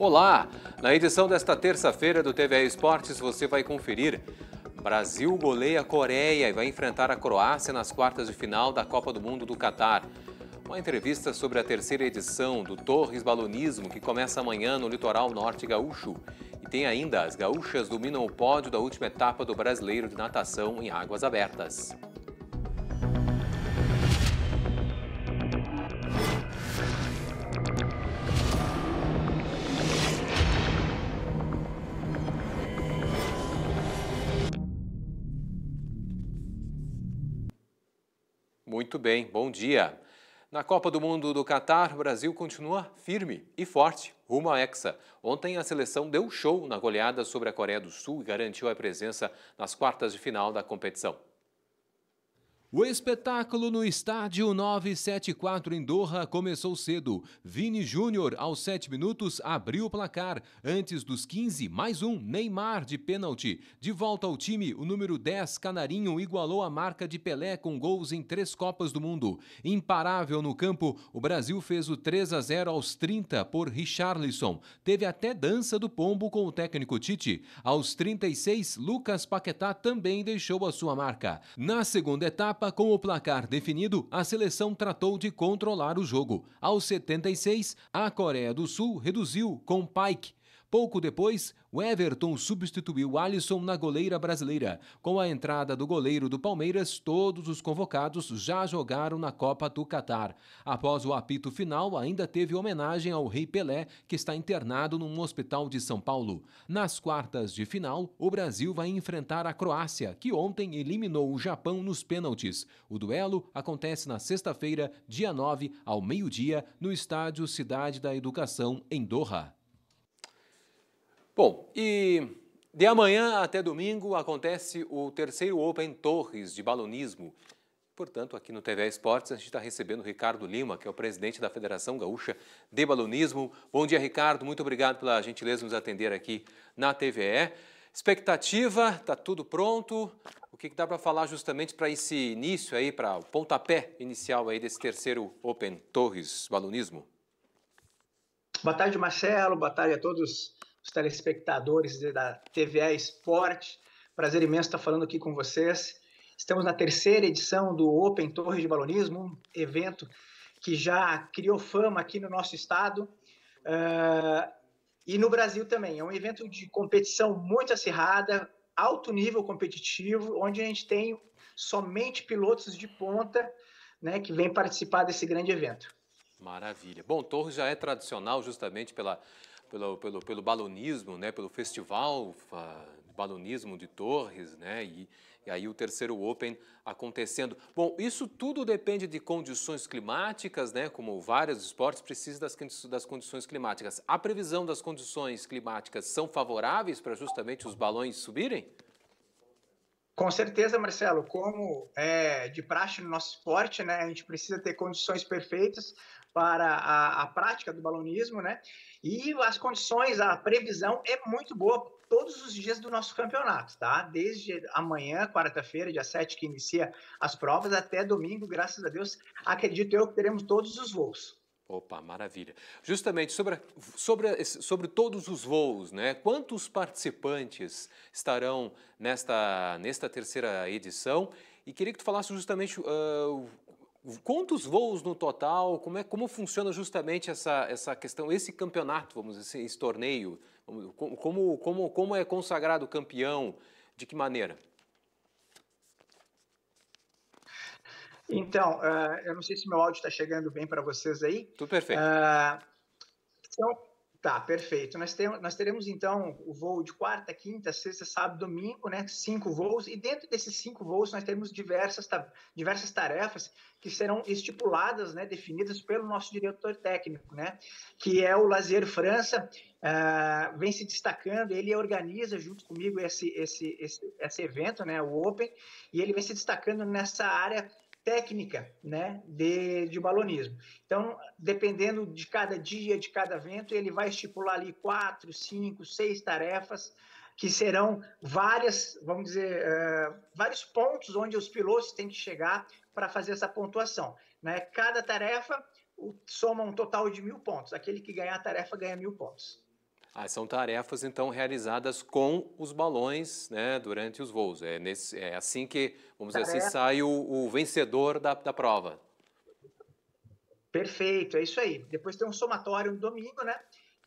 Olá! Na edição desta terça-feira do TV Esportes você vai conferir. Brasil goleia a Coreia e vai enfrentar a Croácia nas quartas de final da Copa do Mundo do Catar. Uma entrevista sobre a terceira edição do Torres Balonismo, que começa amanhã no litoral norte gaúcho. E tem ainda as gaúchas dominam o pódio da última etapa do Brasileiro de Natação em Águas Abertas. Muito bem, bom dia. Na Copa do Mundo do Catar, o Brasil continua firme e forte rumo à Hexa. Ontem, a seleção deu show na goleada sobre a Coreia do Sul e garantiu a presença nas quartas de final da competição. O espetáculo no estádio 974 em Doha começou cedo. Vini Júnior, aos 7 minutos, abriu o placar. Antes dos 15, mais um Neymar de pênalti. De volta ao time, o número 10, Canarinho, igualou a marca de Pelé com gols em três Copas do Mundo. Imparável no campo, o Brasil fez o 3 a 0 aos 30 por Richarlison. Teve até dança do pombo com o técnico Tite. Aos 36, Lucas Paquetá também deixou a sua marca. Na segunda etapa, etapa, com o placar definido, a seleção tratou de controlar o jogo. Aos 76, a Coreia do Sul reduziu com Paik Pouco depois, o Everton substituiu Alisson na goleira brasileira. Com a entrada do goleiro do Palmeiras, todos os convocados já jogaram na Copa do Catar. Após o apito final, ainda teve homenagem ao Rei Pelé, que está internado num hospital de São Paulo. Nas quartas de final, o Brasil vai enfrentar a Croácia, que ontem eliminou o Japão nos pênaltis. O duelo acontece na sexta-feira, dia 9, ao meio-dia, no estádio Cidade da Educação, em Doha. Bom, e de amanhã até domingo acontece o terceiro Open Torres de balonismo. Portanto, aqui no TV Esportes, a gente está recebendo o Ricardo Lima, que é o presidente da Federação Gaúcha de Balonismo. Bom dia, Ricardo. Muito obrigado pela gentileza de nos atender aqui na TVE. Expectativa, está tudo pronto. O que, que dá para falar justamente para esse início aí, para o pontapé inicial aí desse terceiro Open Torres Balonismo? Boa tarde, Marcelo. Boa tarde a todos os telespectadores da TVA Esporte. Prazer imenso estar falando aqui com vocês. Estamos na terceira edição do Open Torre de Balonismo, um evento que já criou fama aqui no nosso estado uh, e no Brasil também. É um evento de competição muito acirrada, alto nível competitivo, onde a gente tem somente pilotos de ponta né, que vêm participar desse grande evento. Maravilha. Bom, Torre já é tradicional justamente pela pelo, pelo, pelo balonismo, né, pelo festival ah, de balonismo de Torres, né, e, e aí o terceiro Open acontecendo. Bom, isso tudo depende de condições climáticas, né, como vários esportes precisam das, das condições climáticas. A previsão das condições climáticas são favoráveis para justamente os balões subirem? Com certeza, Marcelo, como é de praxe no nosso esporte, né, a gente precisa ter condições perfeitas para a, a prática do balonismo, né? E as condições, a previsão é muito boa todos os dias do nosso campeonato, tá? Desde amanhã, quarta-feira, dia 7, que inicia as provas, até domingo, graças a Deus, acredito eu que teremos todos os voos. Opa, maravilha. Justamente sobre, sobre, sobre todos os voos, né? Quantos participantes estarão nesta, nesta terceira edição? E queria que tu falasse justamente uh, Quantos voos no total? Como, é, como funciona justamente essa, essa questão, esse campeonato, vamos dizer, assim, esse torneio? Como, como, como é consagrado campeão? De que maneira? Então, uh, eu não sei se meu áudio está chegando bem para vocês aí. Tudo perfeito. Uh, Tá, perfeito. Nós, temos, nós teremos então o voo de quarta, quinta, sexta, sábado, domingo, né? Cinco voos, e dentro desses cinco voos nós teremos diversas, diversas tarefas que serão estipuladas, né? Definidas pelo nosso diretor técnico, né? Que é o Lazer França, uh, vem se destacando, ele organiza junto comigo esse, esse, esse, esse evento, né? O Open, e ele vem se destacando nessa área técnica né, de, de balonismo. Então, dependendo de cada dia, de cada evento, ele vai estipular ali quatro, cinco, seis tarefas que serão várias, vamos dizer, uh, vários pontos onde os pilotos têm que chegar para fazer essa pontuação. Né? Cada tarefa soma um total de mil pontos. Aquele que ganhar a tarefa ganha mil pontos. Ah, são tarefas então realizadas com os balões né, durante os voos. É, nesse, é assim que, vamos Tarefa. dizer assim, sai o, o vencedor da, da prova. Perfeito, é isso aí. Depois tem um somatório no domingo, né?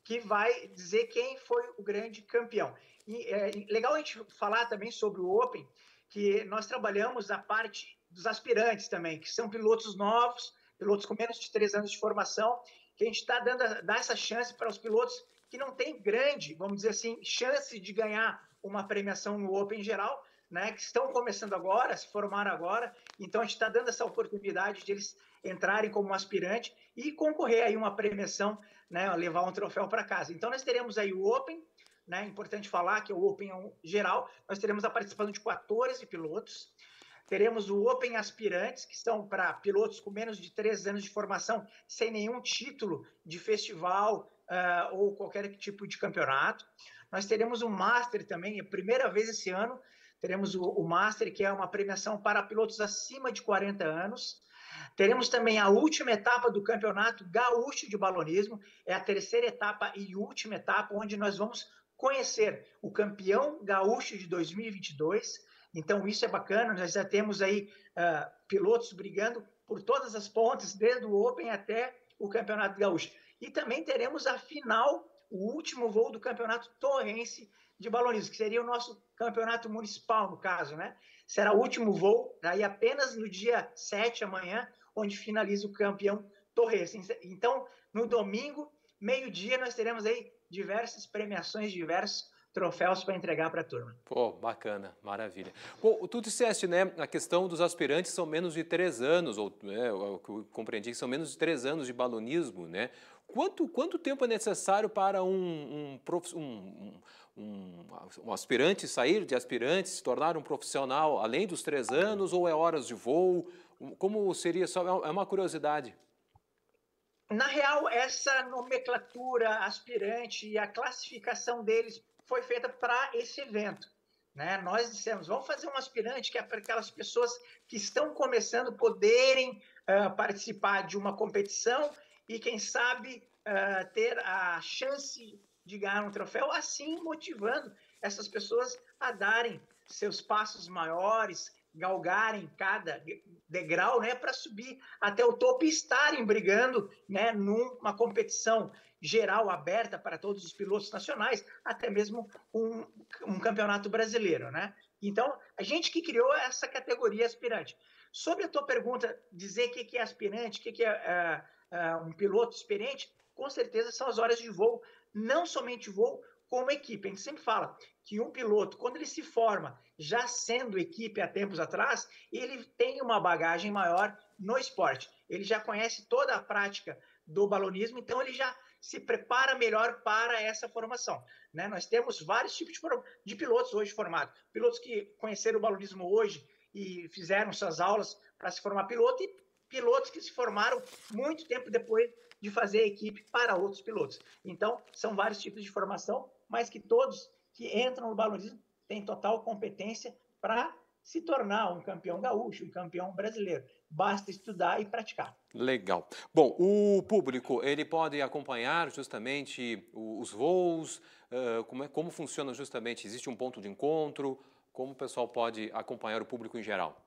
Que vai dizer quem foi o grande campeão. E é legal a gente falar também sobre o Open, que nós trabalhamos a parte dos aspirantes também, que são pilotos novos, pilotos com menos de três anos de formação, que a gente está dando dá essa chance para os pilotos que não tem grande, vamos dizer assim, chance de ganhar uma premiação no Open geral, né, que estão começando agora, se formaram agora. Então a gente está dando essa oportunidade de eles entrarem como aspirante e concorrer aí uma premiação, né, levar um troféu para casa. Então nós teremos aí o Open, né, é importante falar que é o Open é geral. Nós teremos a participação de 14 pilotos. Teremos o Open Aspirantes, que são para pilotos com menos de três anos de formação, sem nenhum título de festival, uh, ou qualquer tipo de campeonato. Nós teremos um Master também, é a primeira vez esse ano, teremos o, o Master, que é uma premiação para pilotos acima de 40 anos. Teremos também a última etapa do Campeonato Gaúcho de Balonismo, é a terceira etapa e última etapa, onde nós vamos conhecer o campeão gaúcho de 2022. Então, isso é bacana, nós já temos aí uh, pilotos brigando por todas as pontes, desde o Open até o Campeonato Gaúcho. E também teremos a final, o último voo do campeonato torrense de balonismo, que seria o nosso campeonato municipal, no caso, né? Será o último voo, daí apenas no dia 7 amanhã, onde finaliza o campeão torrense. Então, no domingo, meio-dia, nós teremos aí diversas premiações, diversos troféus para entregar para a turma. Pô, bacana, maravilha. Bom, tu disseste, né, a questão dos aspirantes são menos de três anos, ou né, eu compreendi que são menos de três anos de balonismo, né? Quanto, quanto tempo é necessário para um, um, um, um, um aspirante sair de aspirante, se tornar um profissional, além dos três anos, ou é horas de voo? Como seria? Só, é, é uma curiosidade. Na real, essa nomenclatura aspirante e a classificação deles foi feita para esse evento. Né? Nós dissemos, vamos fazer um aspirante que é para aquelas pessoas que estão começando poderem uh, participar de uma competição e, quem sabe, uh, ter a chance de ganhar um troféu, assim motivando essas pessoas a darem seus passos maiores, galgarem cada degrau né, para subir até o topo e estarem brigando né, numa competição geral aberta para todos os pilotos nacionais, até mesmo um, um campeonato brasileiro, né? Então, a gente que criou essa categoria aspirante. Sobre a tua pergunta, dizer o que, é aspirante, o que, que é, é, é um piloto experiente, com certeza são as horas de voo, não somente voo, como equipe. A gente sempre fala que um piloto, quando ele se forma, já sendo equipe há tempos atrás, ele tem uma bagagem maior no esporte. Ele já conhece toda a prática do balonismo, então ele já se prepara melhor para essa formação. Né? Nós temos vários tipos de, de pilotos hoje formados. Pilotos que conheceram o balonismo hoje e fizeram suas aulas para se formar piloto e pilotos que se formaram muito tempo depois de fazer equipe para outros pilotos. Então, são vários tipos de formação, mas que todos que entram no balonismo têm total competência para se tornar um campeão gaúcho, um campeão brasileiro basta estudar e praticar. Legal. Bom, o público ele pode acompanhar justamente os voos, como, é, como funciona justamente, existe um ponto de encontro, como o pessoal pode acompanhar o público em geral?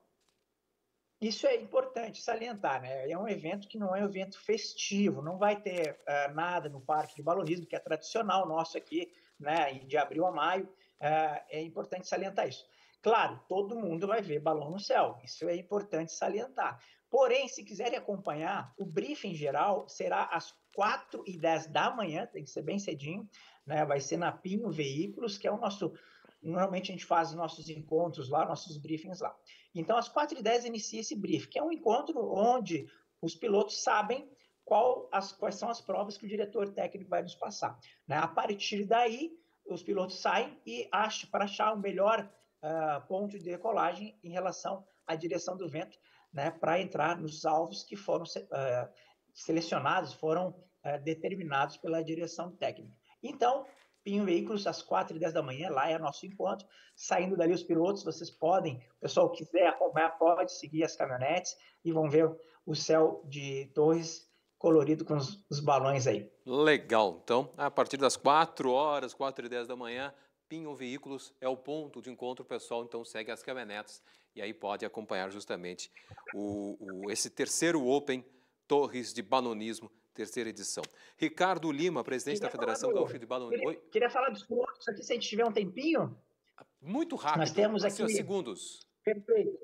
Isso é importante salientar, né? É um evento que não é um evento festivo, não vai ter uh, nada no Parque de Balonismo, que é tradicional nosso aqui, né? De abril a maio, uh, é importante salientar isso. Claro, todo mundo vai ver balão no céu, isso é importante salientar. Porém, se quiserem acompanhar, o briefing geral será às 4 e 10 da manhã, tem que ser bem cedinho, né? vai ser na Pinho Veículos, que é o nosso. Normalmente a gente faz nossos encontros lá, nossos briefings lá. Então, às 4 e 10 inicia esse briefing, que é um encontro onde os pilotos sabem qual as, quais são as provas que o diretor técnico vai nos passar. Né? A partir daí, os pilotos saem e acham para achar o melhor ah, ponto de decolagem em relação à direção do vento, né, para entrar nos alvos que foram uh, selecionados, foram uh, determinados pela direção técnica. Então, Pinho Veículos, às 4 e 10 da manhã, lá é nosso encontro. Saindo dali os pilotos, vocês podem, o pessoal quiser acompanhar, pode seguir as caminhonetes e vão ver o céu de Torres colorido com os, os balões aí. Legal. Então, a partir das 4 horas, 4 e 10 da manhã, Pinho Veículos é o ponto de encontro, pessoal então segue as caminhonetes e aí pode acompanhar justamente o, o, esse terceiro Open Torres de Banonismo, terceira edição. Ricardo Lima, presidente queria da Federação do, Gaúcha de Banonismo. Queria, queria, falar dos pilotos aqui, se a gente tiver um tempinho. Muito rápido, Nós temos assim, aqui assim, segundos. Perfeito.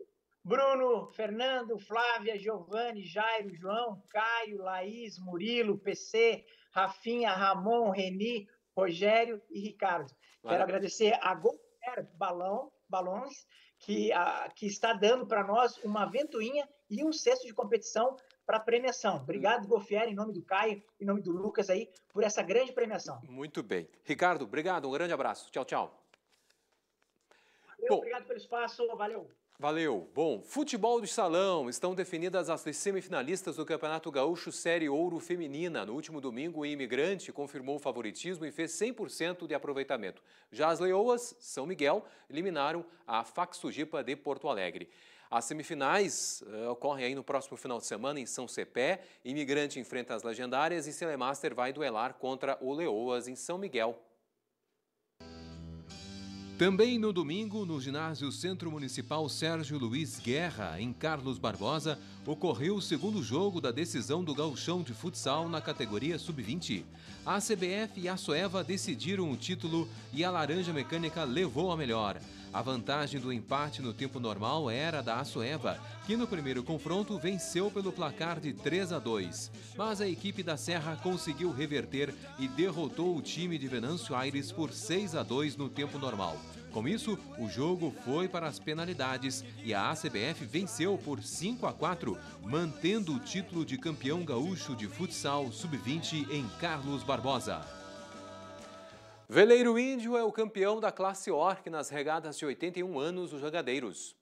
Bruno, Fernando, Flávia, Giovanni, Jairo, João, Caio, Laís, Murilo, PC, Rafinha, Ramon, Reni, Rogério e Ricardo. Quero agradecer a Golfer Balão, Balões, que, a, que está dando para nós uma ventoinha e um cesto de competição para premiação. Obrigado, Golfer em nome do Caio, em nome do Lucas aí, por essa grande premiação. Muito bem. Ricardo, obrigado, um grande abraço. Tchau, tchau. Valeu, Bom, obrigado pelo espaço, valeu. Valeu. Bom, futebol de salão. Estão definidas as semifinalistas do Campeonato Gaúcho Série Ouro Feminina. No último domingo, o Imigrante confirmou o favoritismo e fez 100% de aproveitamento. Já as Leoas, São Miguel, eliminaram a Faxugipa de Porto Alegre. As semifinais uh, ocorrem aí no próximo final de semana em São Cepé. Imigrante enfrenta as legendárias e Celemaster vai duelar contra o Leoas em São Miguel, também no domingo, no ginásio Centro Municipal Sérgio Luiz Guerra, em Carlos Barbosa, ocorreu o segundo jogo da decisão do Gauchão de futsal na categoria sub-20. A CBF e a Soeva decidiram o título e a Laranja Mecânica levou a melhor. A vantagem do empate no tempo normal era da Açoeva, que no primeiro confronto venceu pelo placar de 3 a 2. Mas a equipe da Serra conseguiu reverter e derrotou o time de Venâncio Aires por 6 a 2 no tempo normal. Com isso, o jogo foi para as penalidades e a ACBF venceu por 5 a 4, mantendo o título de campeão gaúcho de futsal sub-20 em Carlos Barbosa. Veleiro Índio é o campeão da classe ORC nas regadas de 81 anos os Jogadeiros.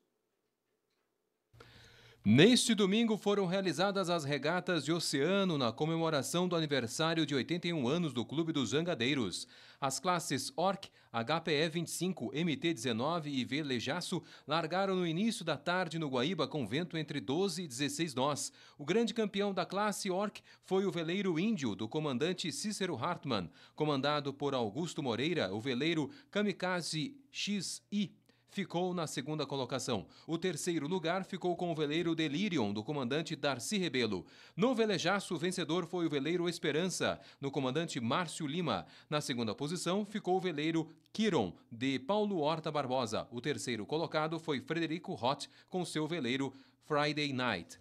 Neste domingo foram realizadas as regatas de oceano na comemoração do aniversário de 81 anos do Clube dos Jangadeiros. As classes Orc, HPE 25, MT 19 e Lejaço largaram no início da tarde no Guaíba com vento entre 12 e 16 nós. O grande campeão da classe Orc foi o veleiro Índio do comandante Cícero Hartmann. Comandado por Augusto Moreira, o veleiro Kamikaze XI ficou na segunda colocação. O terceiro lugar ficou com o veleiro Delirium, do comandante Darcy Rebelo. No velejaço, o vencedor foi o veleiro Esperança, no comandante Márcio Lima. Na segunda posição ficou o veleiro Kiron de Paulo Horta Barbosa. O terceiro colocado foi Frederico Roth, com seu veleiro Friday Night.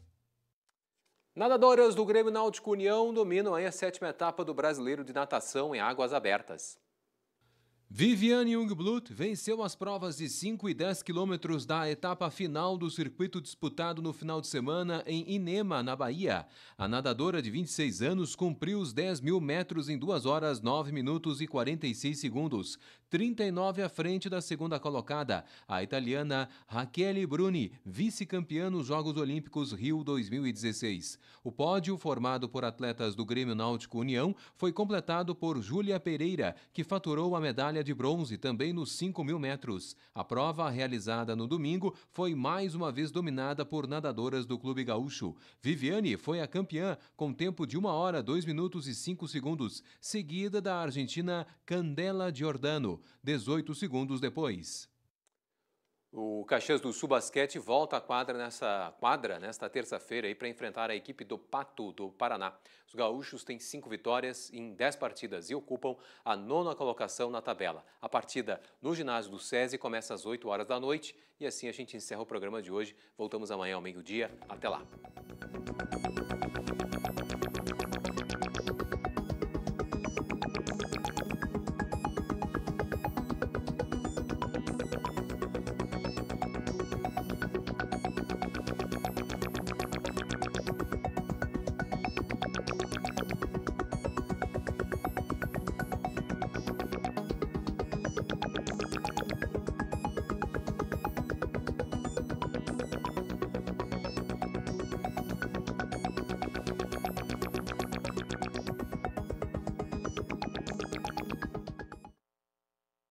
Nadadoras do Grêmio Náutico União dominam aí a sétima etapa do Brasileiro de Natação em Águas Abertas. Viviane Jungblut venceu as provas de 5 e 10 quilômetros da etapa final do circuito disputado no final de semana em Inema, na Bahia. A nadadora de 26 anos cumpriu os 10 mil metros em 2 horas 9 minutos e 46 segundos, 39 à frente da segunda colocada, a italiana Raquel Bruni, vice-campeã nos Jogos Olímpicos Rio 2016. O pódio, formado por atletas do Grêmio Náutico União, foi completado por Júlia Pereira, que faturou a medalha medalha de bronze também nos 5 mil metros. A prova, realizada no domingo, foi mais uma vez dominada por nadadoras do Clube Gaúcho. Viviane foi a campeã com tempo de 1 hora, 2 minutos e 5 segundos, seguida da argentina Candela Giordano, 18 segundos depois. O Caxias do Sul Basquete volta à quadra nessa quadra nesta terça-feira para enfrentar a equipe do Pato do Paraná. Os gaúchos têm cinco vitórias em dez partidas e ocupam a nona colocação na tabela. A partida no ginásio do SESI começa às 8 horas da noite e assim a gente encerra o programa de hoje. Voltamos amanhã ao meio-dia. Até lá.